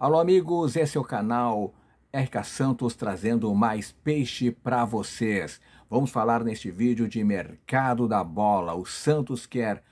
Alô, amigos, esse é o canal RK Santos trazendo mais peixe para vocês. Vamos falar neste vídeo de mercado da bola. O Santos quer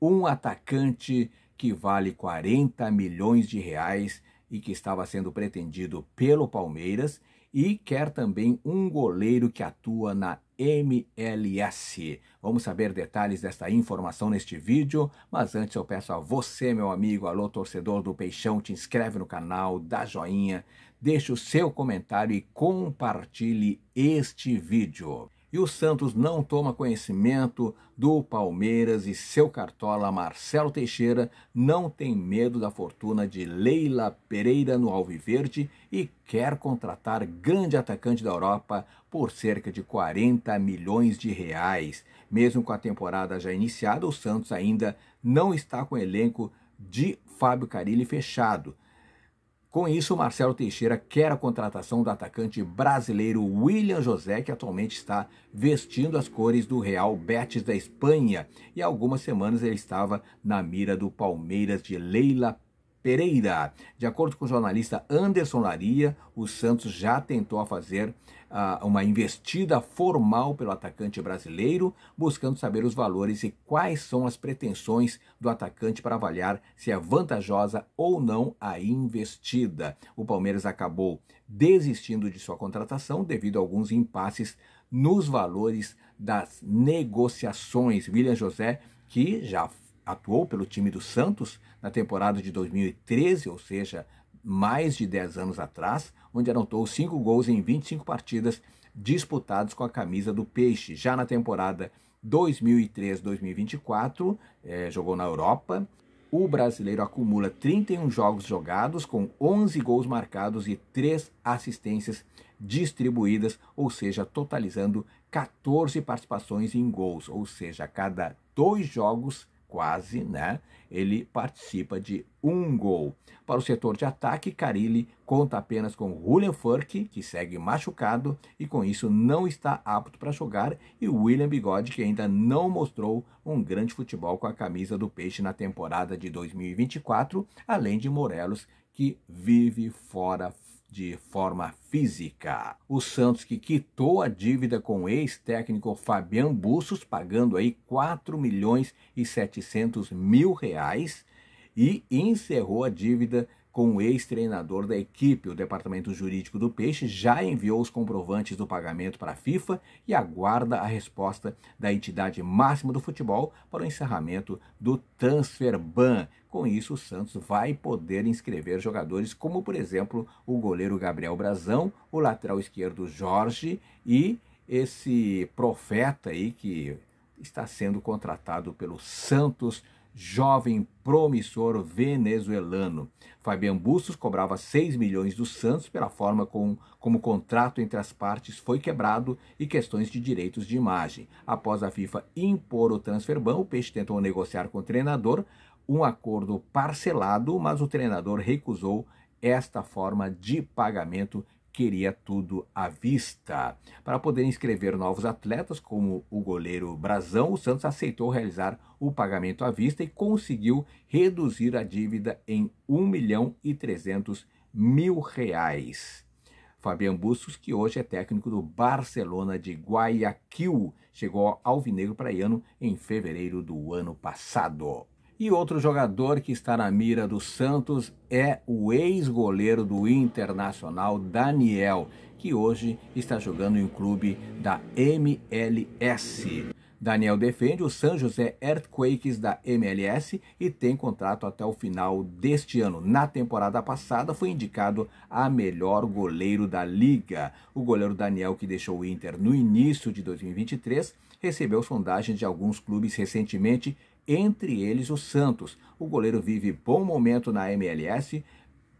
um atacante que vale 40 milhões de reais e que estava sendo pretendido pelo Palmeiras e quer também um goleiro que atua na MLS. Vamos saber detalhes desta informação neste vídeo, mas antes eu peço a você, meu amigo, alô torcedor do Peixão, te inscreve no canal, dá joinha, deixa o seu comentário e compartilhe este vídeo. E o Santos não toma conhecimento do Palmeiras e seu cartola Marcelo Teixeira não tem medo da fortuna de Leila Pereira no Alviverde e quer contratar grande atacante da Europa por cerca de 40 milhões de reais. Mesmo com a temporada já iniciada, o Santos ainda não está com o elenco de Fábio Carilli fechado. Com isso, Marcelo Teixeira quer a contratação do atacante brasileiro William José, que atualmente está vestindo as cores do Real Betis da Espanha. E há algumas semanas ele estava na mira do Palmeiras de Leila Pereira. De acordo com o jornalista Anderson Laria, o Santos já tentou fazer uh, uma investida formal pelo atacante brasileiro, buscando saber os valores e quais são as pretensões do atacante para avaliar se é vantajosa ou não a investida. O Palmeiras acabou desistindo de sua contratação devido a alguns impasses nos valores das negociações. William José, que já atuou pelo time do Santos na temporada de 2013, ou seja, mais de 10 anos atrás, onde anotou 5 gols em 25 partidas disputadas com a camisa do Peixe. Já na temporada 2003-2024, eh, jogou na Europa. O brasileiro acumula 31 jogos jogados, com 11 gols marcados e 3 assistências distribuídas, ou seja, totalizando 14 participações em gols, ou seja, a cada dois jogos quase, né? Ele participa de um gol. Para o setor de ataque, Carilli conta apenas com Julian Furk, que segue machucado e com isso não está apto para jogar, e William Bigode, que ainda não mostrou um grande futebol com a camisa do Peixe na temporada de 2024, além de Morelos, que vive fora de forma física. O Santos que quitou a dívida com o ex-técnico Fabian Bussos, pagando aí 4 milhões e 700 mil reais e encerrou a dívida com o ex-treinador da equipe. O departamento jurídico do Peixe já enviou os comprovantes do pagamento para a FIFA e aguarda a resposta da entidade máxima do futebol para o encerramento do transfer ban. Com isso, o Santos vai poder inscrever jogadores como, por exemplo, o goleiro Gabriel Brazão, o lateral esquerdo Jorge e esse profeta aí que está sendo contratado pelo Santos jovem promissor venezuelano. Fabian Bustos cobrava 6 milhões do Santos pela forma com, como o contrato entre as partes foi quebrado e questões de direitos de imagem. Após a FIFA impor o transfer ban, o Peixe tentou negociar com o treinador um acordo parcelado, mas o treinador recusou esta forma de pagamento queria tudo à vista. Para poder inscrever novos atletas, como o goleiro Brazão, o Santos aceitou realizar o pagamento à vista e conseguiu reduzir a dívida em 1 milhão e 300 mil reais. Fabian Bustos, que hoje é técnico do Barcelona de Guayaquil, chegou ao Alvinegro Praiano em fevereiro do ano passado. E outro jogador que está na mira do Santos é o ex-goleiro do Internacional, Daniel, que hoje está jogando em um clube da MLS. Daniel defende o San José Earthquakes da MLS e tem contrato até o final deste ano. Na temporada passada foi indicado a melhor goleiro da liga. O goleiro Daniel, que deixou o Inter no início de 2023, recebeu sondagens de alguns clubes recentemente entre eles o Santos. O goleiro vive bom momento na MLS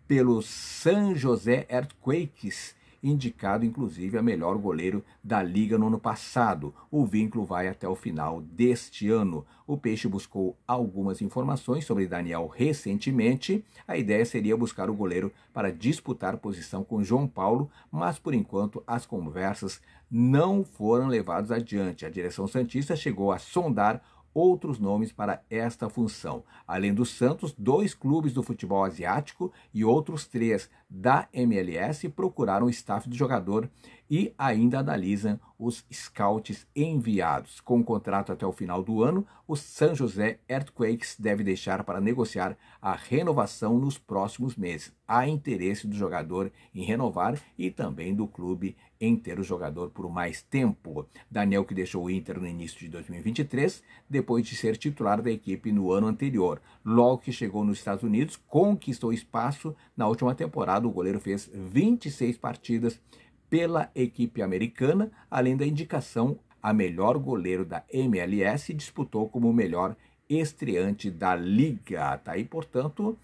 pelo San José Earthquakes, indicado inclusive a melhor goleiro da liga no ano passado. O vínculo vai até o final deste ano. O Peixe buscou algumas informações sobre Daniel recentemente. A ideia seria buscar o goleiro para disputar posição com João Paulo, mas por enquanto as conversas não foram levadas adiante. A direção Santista chegou a sondar outros nomes para esta função. Além dos Santos, dois clubes do futebol asiático e outros três da MLS, procuraram o staff do jogador e ainda analisam os scouts enviados. Com o contrato até o final do ano, o San José Earthquakes deve deixar para negociar a renovação nos próximos meses. Há interesse do jogador em renovar e também do clube em ter o jogador por mais tempo. Daniel, que deixou o Inter no início de 2023, depois de ser titular da equipe no ano anterior. Logo que chegou nos Estados Unidos, conquistou espaço na última temporada o goleiro fez 26 partidas pela equipe americana, além da indicação a melhor goleiro da MLS e disputou como melhor estreante da liga. Tá aí, portanto,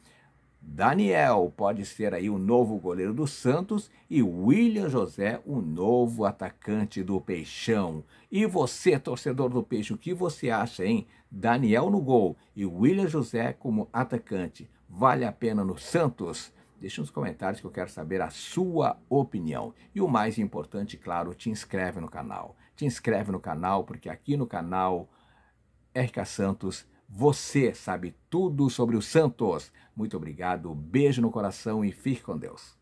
Daniel pode ser aí o novo goleiro do Santos e William José o novo atacante do Peixão. E você, torcedor do Peixe, o que você acha, hein? Daniel no gol e William José como atacante. Vale a pena no Santos? Deixe nos comentários que eu quero saber a sua opinião. E o mais importante, claro, te inscreve no canal. Te inscreve no canal, porque aqui no canal RK Santos você sabe tudo sobre os Santos. Muito obrigado, beijo no coração e fique com Deus.